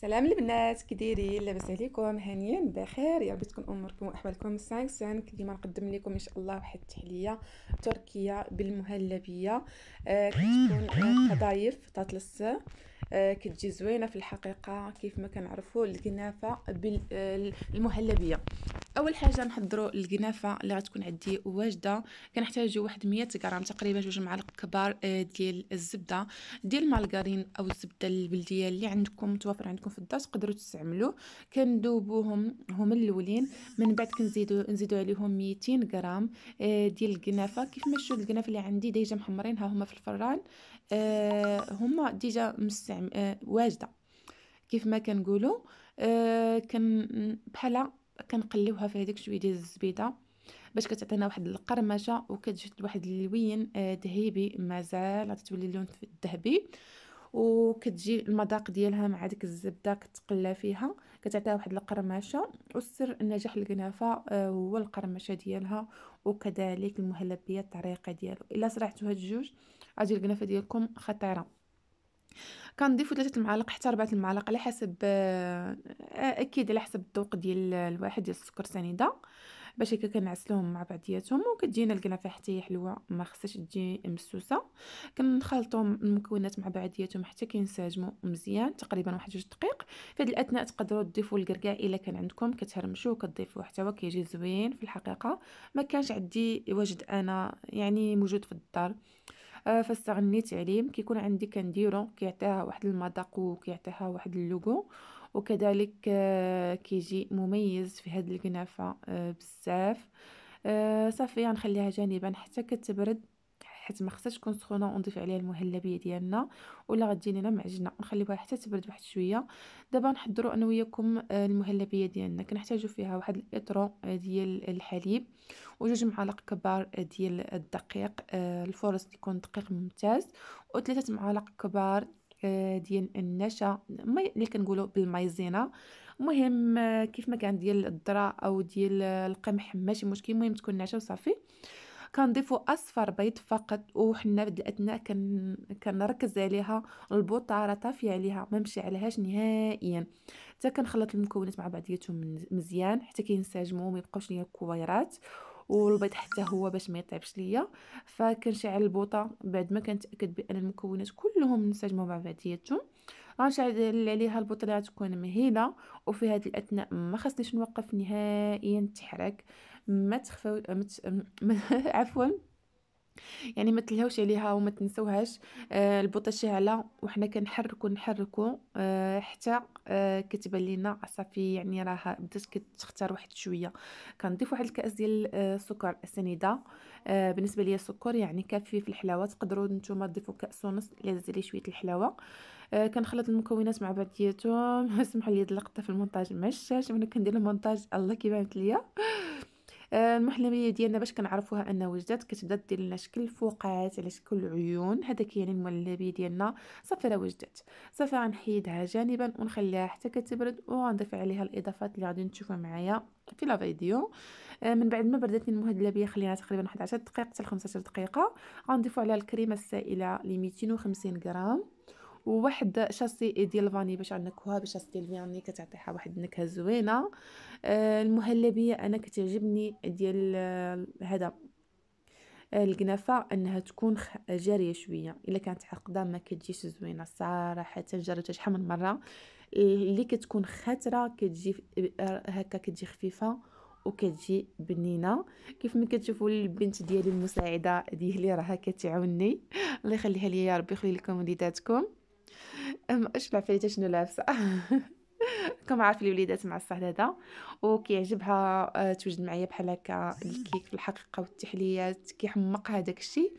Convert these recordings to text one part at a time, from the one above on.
سلام البنات كي دايرين لاباس عليكم هانيين بخير يا ربي تكون اموركم واحوالكم سانكسان ديما نقدم لكم ان شاء الله واحد التحليه تركيه بالمهلبيه آه كتكون قضايف تطلس آه كتجي زوينه في الحقيقه كيف ما كنعرفوا الكنافه بالمهلبيه آه، اول حاجه نحضروا الكنافه اللي غتكون عندي واجده كنحتاجوا واحد 100 غرام تقريبا جوج معالق كبار آه، ديال الزبده ديال المارغرين او الزبده البلديه اللي عندكم متوفر عندكم في الدار تقدروا تستعملوه كندوبوهم هما الاولين من بعد كنزيدو نزيدو عليهم 200 غرام آه، ديال الكنافه كيف ما شفتوا الكنافه اللي عندي ديجا محمرين ها هما في الفران آه، هما ديجا مستعم واجده كيف ما كنقولوا آه كان بحال كنقليوها في هذيك شويه ديال الزبيده باش كتعطينا واحد القرمشه وكتجي واحد اللوين آه، ذهبي مازال غتولي اللون الذهبي وكتجي المذاق ديالها مع ديك الزبده كتقلى فيها كتعطيها واحد القرمشه والسر نجاح الكنافه آه، هو القرمشه ديالها وكذلك المهلبيه الطريقه ديالو الا سرحتوا هاد الجوج غادي الكنافه ديالكم خطيره كنضيفو ثلاثه المعالق حتى اربعه المعالق على حسب آه، آه، اكيد على حسب الذوق ديال الواحد ديال السكر سنيده باش هكا كنعسلوهم مع بعضياتهم وكتجينا الكنافه حتى هي حلوه ما خصهاش تجي مسوسه كنخلطوهم المكونات مع بعضياتهم حتى كينسجموا مزيان تقريبا واحد جوج دقائق في هذه الاثناء تقدروا تضيفوا الكركاع الا كان عندكم كتهرمشوه وكتضيفوه حتى هو كيجي زوين في الحقيقه ما كانش عندي واجد انا يعني موجود في الدار آه، فاستغنيت عليه كيكون عندي كنديرو كيعطيها واحد المذاق وكيعطيها واحد اللوغو وكذلك آه، كيجي مميز في هذه الكنافه آه، بزاف صافي غنخليها جانبا حتى كتبرد حيت ما خصهاش تكون سخونه ونضيف عليها المهلبيه ديالنا ولا غتجي لينا معجنه نخليوها حتى تبرد واحد شويه دابا نحضروا انا وياكم آه، المهلبيه ديالنا كنحتاجو فيها واحد الاطرو آه، ديال الحليب وجوج معالق كبار آه، ديال الدقيق الفرص يكون دقيق ممتاز وثلاثه معالق كبار ديال النشا اللي كنقولوا بالمايزينا المهم كيف ما كان ديال الذره او ديال القمح ماشي مشكل المهم تكون ناشفه وصافي كنضيفو اصفر بيض فقط وحنا الاثناء كن كنركز عليها البطاره طافيه عليها ما نمشي عليهاش نهائيا حتى كنخلط المكونات مع بعضياتهم مزيان حتى كينسجموا ميبقاوش يبقاوش ليا الكويرات والبيض حتى هو باش ما يطيبش ليا فكنشعل البوطه بعد ما كنتاكد بان المكونات كلهم نسجمو مع بعضياتهم غنشعل عليها البوطه اللي غتكون مهيله وفي هاد الاثناء ما خصنيش نوقف نهائيا التحريك ما تخفو مت... عفوا يعني ما تلهوش عليها وما تنسوهاش آه البوطه شاعله وحنا كنحركو نحركو آه حتى آه كتبان لينا صافي يعني راها بدات كتختار واحد شويه كنضيف واحد الكاس ديال السكر آه، السنيده آه بالنسبه ليا السكر يعني كافي في الحلاوه تقدروا نتوما تضيفوا كاس ونص الا زاد لي شويه الحلاوه آه، كنخلط المكونات مع بعضياتهم اسمحوا لي اللقطه في المونتاج ما وانا كندير المونتاج الله كيبانت ليا آه، المحلميه ديالنا باش كنعرفوها انها وجدت كتبدا دير لنا شكل فوقات على شكل عيون هذا يعني المحلبيه ديالنا صافي راه وجدت صافي غنحيدها جانبا ونخليها حتى كتبرد وغنضيف عليها الاضافات اللي غادي نشوفها معايا في لا فيديو آه، من بعد ما بردت المحلبيه خليها تقريبا واحد 10 دقائق حتى 15 دقيقه غنضيفوا عليها الكريمه السائله ل 250 غرام وواحد شاسي ديال الفاني باش غنكوها باش ديال الفاني يعني كتعطيها واحد النكهه زوينه آه، المهلبيه انا كتعجبني ديال آه، هذا آه، الكنافه انها تكون جاريه شويه الا كانت عقده ما كتجيش زوينه صراحه جربتها شحال من مره اللي كتكون خاتره كتجي هكا كتجي خفيفه وكتجي بنينه كيف ما كتشوفوا البنت ديالي المساعده ديالي راها كتعاوني الله يخليها لي يا ربي يخلي لكم وليداتكم ما اشبع فايته شنو لابسه كما عارف الوليدات مع هذا وكيعجبها آه، توجد معايا بحال هكا الكيك في الحقيقه والتحليات كيحمق هذاك الشيء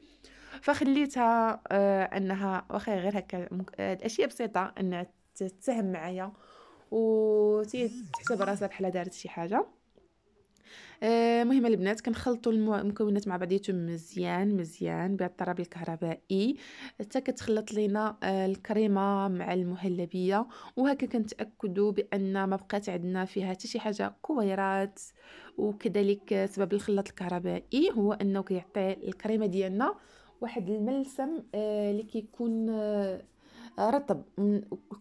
فخليتها آه، انها واخا غير هكا الاشياء آه، بسيطه انها تتهم معايا وتحسب راسها بحال دارت شي حاجه المهم آه، البنات كنخلطوا المكونات مع بعضياتهم مزيان مزيان بهذا الطراب الكهربائي حتى كتخلط لينا آه، الكريمه مع المهلبيه وهكا كنتاكدوا بان ما بقات عندنا فيها حتى شي حاجه كويرات وكذلك سبب الخلاط الكهربائي هو انه كيعطي الكريمه ديالنا واحد الملسم اللي آه، كيكون رطب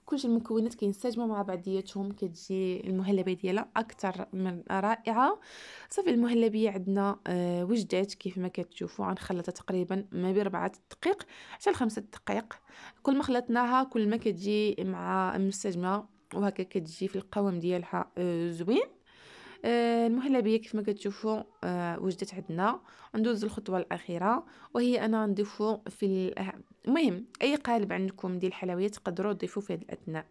كلشي المكونات كينسجموا مع بعضياتهم كتجي المهلبيه ديالها اكثر من رائعه صافي المهلبيه عندنا آه، وجدات كيف ما كتشوفوا غنخلطها تقريبا ما بين 4 دقائق حتى ل 5 دقائق كل ما خلطناها كل ما كتجي مع المستجمه وهكا كتجي في القوام ديالها آه، زوين آه، المهلبيه كيف ما كتشوفوا آه، وجدت عندنا ندوز الخطوه الاخيره وهي انا نضيفو في المهم اي قالب عندكم ديال الحلويات تقدروا تضيفوا في هذا الاثناء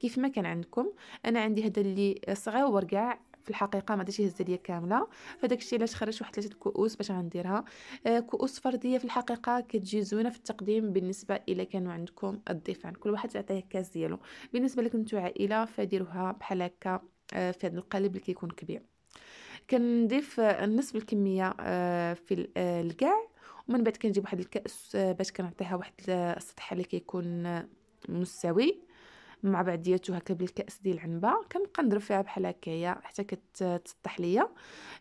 كيف ما كان عندكم انا عندي هذا اللي صغير كاع في الحقيقه ما داش يهز ليا كامله فداك الشيء علاش خرجت واحد ثلاثه كؤوس باش غنديرها آه، كؤوس فرديه في الحقيقه كتجي زوينه في التقديم بالنسبه الا كانوا عندكم الضيفان كل واحد تعطيه كاس ديالو بالنسبه لكم نتو عائله فديروها بحال هكا آه، في هذا القالب اللي كيكون كبير كنضيف آه، نصف الكميه آه، في الكاع ومن بعد كنجيب واحد الكاس باش كنعطيها واحد السطح اللي كيكون مستوي مع بعضياتو هكا بالكاس ديال العنبه كنبقى نضرب فيها بحال هكايا حتى كتسطح ليا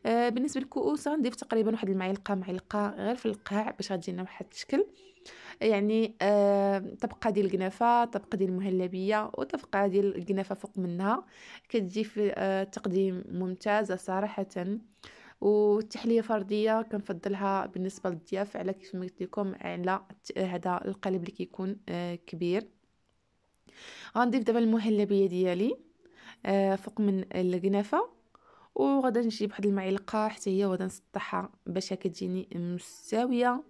بالنسبه للكؤوس غنضيف تقريبا واحد المعلقه معلقه غير في القاع باش غتجينا واحد الشكل يعني آه طبقه ديال الكنافه طبقه ديال المهلبيه وطبقه ديال الكنافه فوق منها كتجي في آه تقديم ممتازه صراحه والتحليه فرديه كنفضلها بالنسبه للضياف على كيف ما قلت لكم على هذا القالب اللي كيكون آه كبير غنضيف دابا المهلبيه ديالي آه فوق من الكنافه وغادي نجيب واحد المعلقه حتى هي وغادي نسطحها باش كتجيني مستويه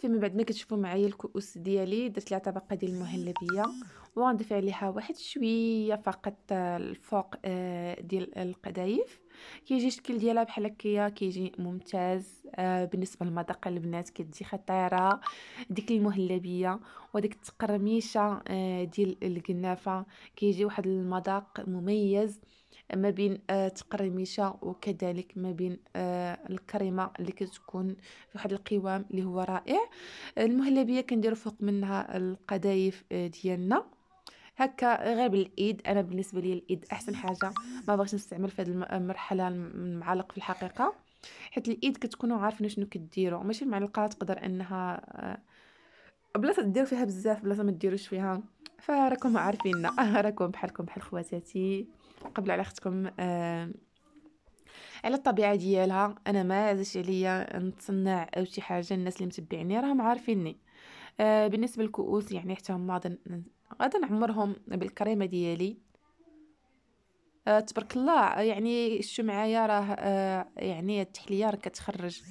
فيما من بعد ما كتشوفوا معايا الكؤوس ديالي درت ليها طبقه ديال المهلبيه وغنضيف عليها واحد شويه فقط آه، الفوق آه، ديال القدايف كيجي الشكل ديالها بحال هكايا كيجي ممتاز آه، بالنسبه للمذاق البنات كتجي خطيره ديك المهلبيه وديك التقرميشه آه، ديال الكنافه كيجي واحد المذاق مميز ما بين التقرميشه آه، وكذلك ما بين الكريمه اللي كتكون في واحد القوام اللي هو رائع المهلبيه كنديروا فوق منها القذايف ديالنا هكا غير بالايد انا بالنسبه لي الايد احسن حاجه ما بغيتش نستعمل في هذه المرحله المعلق في الحقيقه حيت الايد كتكونوا عارفين شنو كديروا ماشي المعلقه تقدر انها آه، بلاصه دير فيها بزاف بلاصه ما ديروش فيها فراكم عارفيننا راكم بحالكم بحال خواتاتي قبل على اختكم آه، على الطبيعه ديالها انا ما عادش عليا نتصنع او شي حاجه الناس اللي متبعيني راهم عارفيني آه، بالنسبه للكؤوس يعني حتى هما غادي نعمرهم بالكريمه ديالي آه، تبارك الله يعني شو معايا راه آه، يعني التحليه راه كتخرج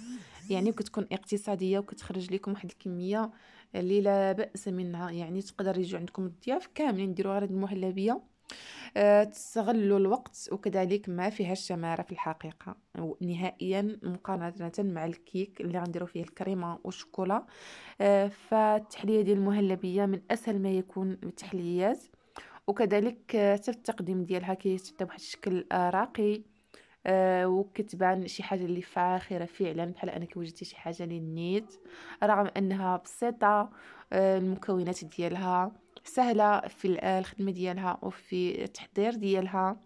يعني وكتكون اقتصاديه وكتخرج لكم واحد الكميه اللي لا باس منها يعني تقدر يجي عندكم الضياف كاملين نديروا غير المهلبيه آه، تستغلوا الوقت وكذلك ما فيها الشمارة في الحقيقة نهائيا مقارنة مع الكيك اللي غنديرو فيه الكريمة والشوكولا آه، فالتحلية ديال المهلبية من أسهل ما يكون التحليات وكذلك آه، حتى التقديم ديالها كيتبدا بواحد الشكل راقي وكتبان شي حاجه اللي فاخره فعلا بحال انك وجدتي شي حاجه للنيت نيت رغم انها بسيطه المكونات ديالها سهله في الخدمه ديالها وفي التحضير ديالها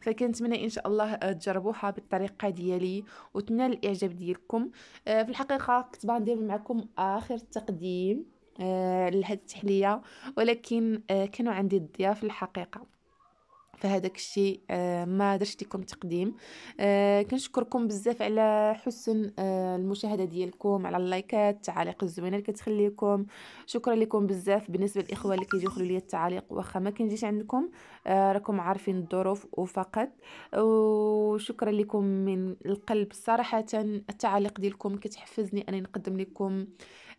فكنتمنى ان شاء الله آه، تجربوها بالطريقه ديالي وتنال الاعجاب ديالكم آه، في الحقيقه كنت غندير معكم اخر تقديم آه، لهذه التحليه ولكن كانوا عندي الضياف الحقيقه فهذاك الشيء آه، ما درش لكم تقديم آه، كنشكركم بزاف على حسن آه، المشاهده ديالكم على اللايكات التعاليق الزوينه اللي كتخليكم شكرا لكم بزاف بالنسبه للاخوه اللي كيجيو يخلوا لي التعاليق واخا ما كنجيش عندكم راكم عارفين الظروف وفقط وشكرا لكم من القلب صراحه التعاليق ديالكم كتحفزني انا نقدم لكم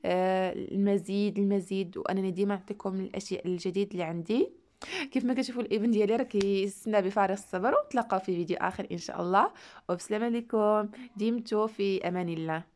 المزيد المزيد وانا ديما نعطيكم الاشياء الجديد اللي عندي كيف ما كتشوفوا الابن ديالي راه كيستنى بفارغ الصبر ونتلاقاو في فيديو اخر ان شاء الله وبسلام عليكم ديمتو في امان الله